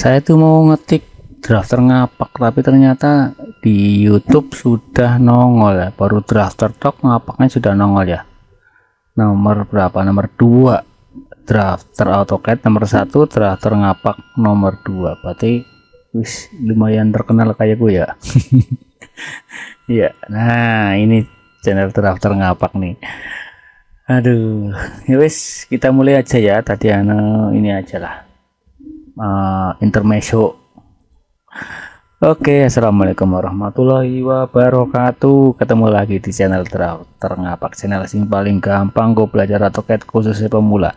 saya tuh mau ngetik drafter ngapak tapi ternyata di YouTube sudah nongol ya baru drafter tok ngapaknya sudah nongol ya nomor berapa nomor 2 drafter AutoCAD nomor 1 drafter ngapak nomor 2 berarti wis lumayan terkenal kayak gue ya ya nah ini channel drafter ngapak nih aduh ya wis kita mulai aja ya tadi ano ini aja lah uh, intermezzo Oke, okay, assalamualaikum warahmatullahi wabarakatuh. Ketemu lagi di channel ter Terngapak, channel sing paling gampang gue belajar atoket khususnya pemula.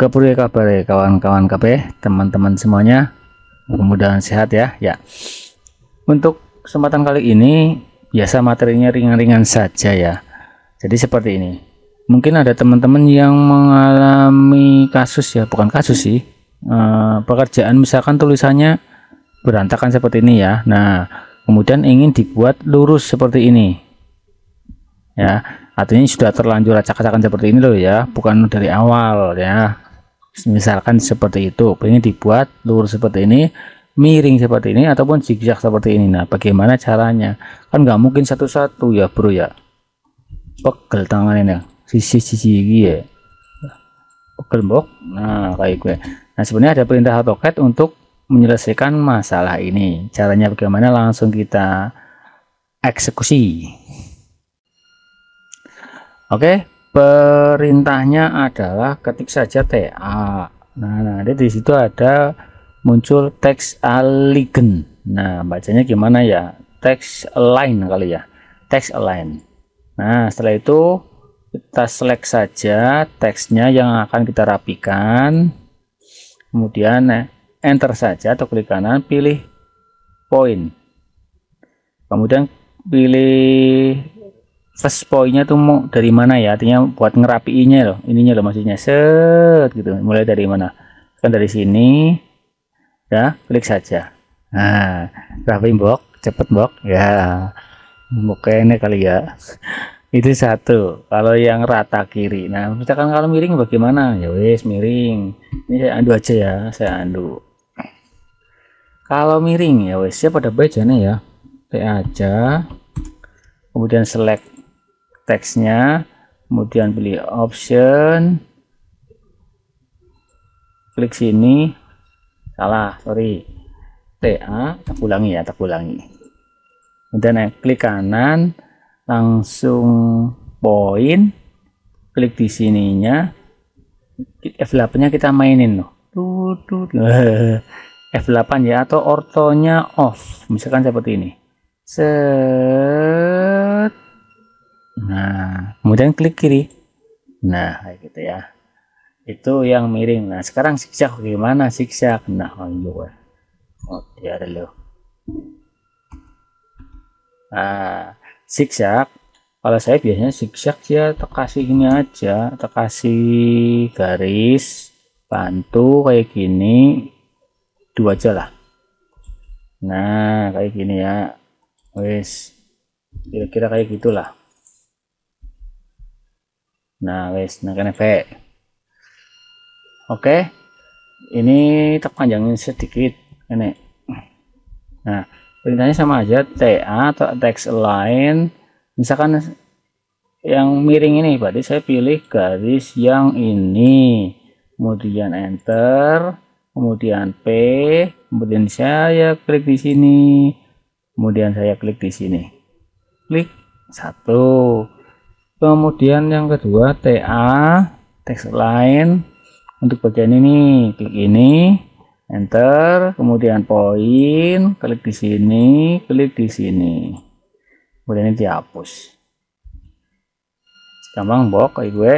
Kepriye kabar kawan-kawan KP teman-teman semuanya? kemudahan sehat ya. Ya. Untuk kesempatan kali ini biasa materinya ringan-ringan saja ya. Jadi seperti ini. Mungkin ada teman-teman yang mengalami kasus ya, bukan kasus sih, Eh, pekerjaan misalkan tulisannya berantakan seperti ini ya nah kemudian ingin dibuat lurus seperti ini ya artinya sudah terlanjur acak-acakan seperti ini loh ya bukan dari awal ya misalkan seperti itu pengen dibuat lurus seperti ini miring seperti ini ataupun zigzag seperti ini nah bagaimana caranya kan nggak mungkin satu-satu ya bro ya pegel tangan ini sisi-sisi gigi ya pegel bok nah kayak gue Nah sebenarnya ada perintah AutoCAD untuk menyelesaikan masalah ini. Caranya bagaimana langsung kita eksekusi. Oke, perintahnya adalah ketik saja TA. Nah, nah, nanti di situ ada muncul teks aligen. Nah, bacanya gimana ya? Teks align kali ya. Teks align. Nah, setelah itu kita select saja teksnya yang akan kita rapikan kemudian eh, enter saja atau klik kanan pilih point kemudian pilih first pointnya tuh mau dari mana ya artinya buat ngerapiinnya loh ininya loh maksudnya set gitu mulai dari mana kan dari sini ya klik saja nah rapiin box cepet box ya oke ini kali ya itu satu kalau yang rata kiri nah misalkan kalau miring bagaimana ya wes miring ini saya andu aja ya saya andu kalau miring ya wes ya pada bacanya ya P aja kemudian select teksnya kemudian pilih option klik sini salah sorry TA tak ulangi ya tak ulangi kemudian klik kanan langsung poin klik di sininya F8 nya kita mainin loh F8 ya atau ortonya off misalkan seperti ini set nah kemudian klik kiri nah kayak gitu ya itu yang miring nah sekarang siksa gimana siksa nah juga oh ya ada loh nah zigzag kalau saya biasanya zigzag ya terkasih ini aja terkasih garis bantu kayak gini dua aja lah nah kayak gini ya wes kira-kira kayak gitulah nah wes nah kena oke okay. ini terpanjangin sedikit ini nah perintahnya sama aja TA atau text align misalkan yang miring ini berarti saya pilih garis yang ini kemudian enter kemudian P kemudian saya klik di sini kemudian saya klik di sini klik satu kemudian yang kedua TA text line untuk bagian ini klik ini enter kemudian poin klik di sini klik di sini kemudian ini dihapus gampang bok kayak gue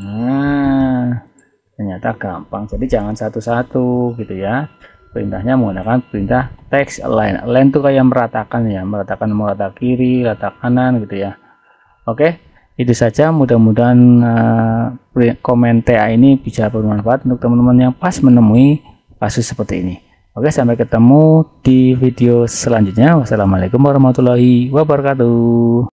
nah ternyata gampang jadi jangan satu-satu gitu ya perintahnya menggunakan perintah text align align tuh kayak meratakan ya meratakan merata kiri rata kanan gitu ya oke itu saja mudah-mudahan uh, komen TA ini bisa bermanfaat untuk teman-teman yang pas menemui kasus seperti ini. Oke, sampai ketemu di video selanjutnya. Wassalamualaikum warahmatullahi wabarakatuh.